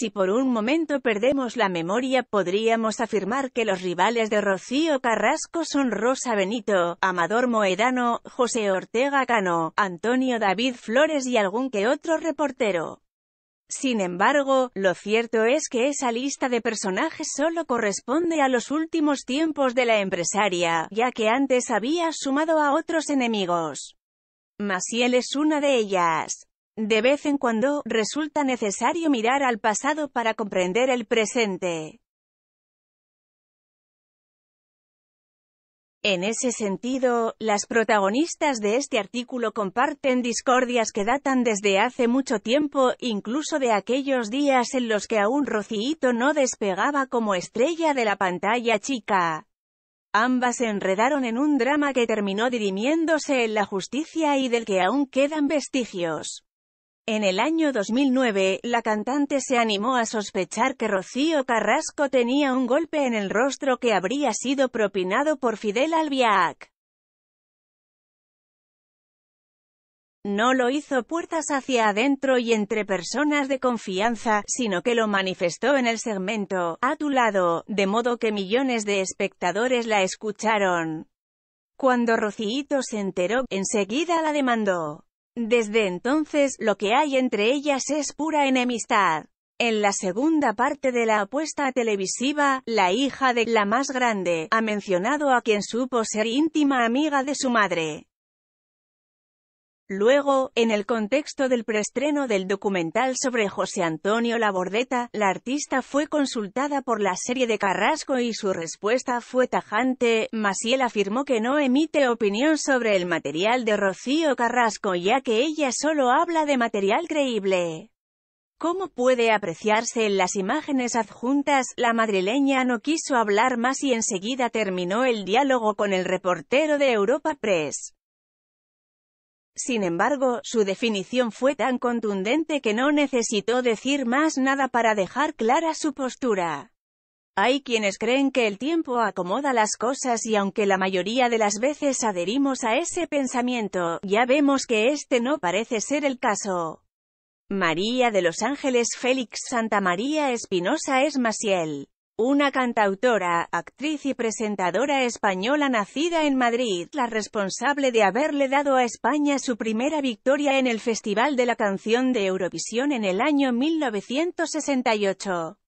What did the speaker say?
Si por un momento perdemos la memoria podríamos afirmar que los rivales de Rocío Carrasco son Rosa Benito, Amador Moedano, José Ortega Cano, Antonio David Flores y algún que otro reportero. Sin embargo, lo cierto es que esa lista de personajes solo corresponde a los últimos tiempos de la empresaria, ya que antes había sumado a otros enemigos. Masiel es una de ellas. De vez en cuando, resulta necesario mirar al pasado para comprender el presente. En ese sentido, las protagonistas de este artículo comparten discordias que datan desde hace mucho tiempo, incluso de aquellos días en los que aún Rocíito no despegaba como estrella de la pantalla chica. Ambas se enredaron en un drama que terminó dirimiéndose en la justicia y del que aún quedan vestigios. En el año 2009, la cantante se animó a sospechar que Rocío Carrasco tenía un golpe en el rostro que habría sido propinado por Fidel Albiac. No lo hizo puertas hacia adentro y entre personas de confianza, sino que lo manifestó en el segmento A tu lado, de modo que millones de espectadores la escucharon. Cuando Rocío se enteró, enseguida la demandó. Desde entonces lo que hay entre ellas es pura enemistad. En la segunda parte de la apuesta televisiva, la hija de la más grande ha mencionado a quien supo ser íntima amiga de su madre. Luego, en el contexto del preestreno del documental sobre José Antonio Labordeta, la artista fue consultada por la serie de Carrasco y su respuesta fue tajante, él afirmó que no emite opinión sobre el material de Rocío Carrasco ya que ella solo habla de material creíble. Como puede apreciarse en las imágenes adjuntas, la madrileña no quiso hablar más y enseguida terminó el diálogo con el reportero de Europa Press. Sin embargo, su definición fue tan contundente que no necesitó decir más nada para dejar clara su postura. Hay quienes creen que el tiempo acomoda las cosas y aunque la mayoría de las veces adherimos a ese pensamiento, ya vemos que este no parece ser el caso. María de los Ángeles Félix Santa María Espinosa es Maciel una cantautora, actriz y presentadora española nacida en Madrid, la responsable de haberle dado a España su primera victoria en el Festival de la Canción de Eurovisión en el año 1968.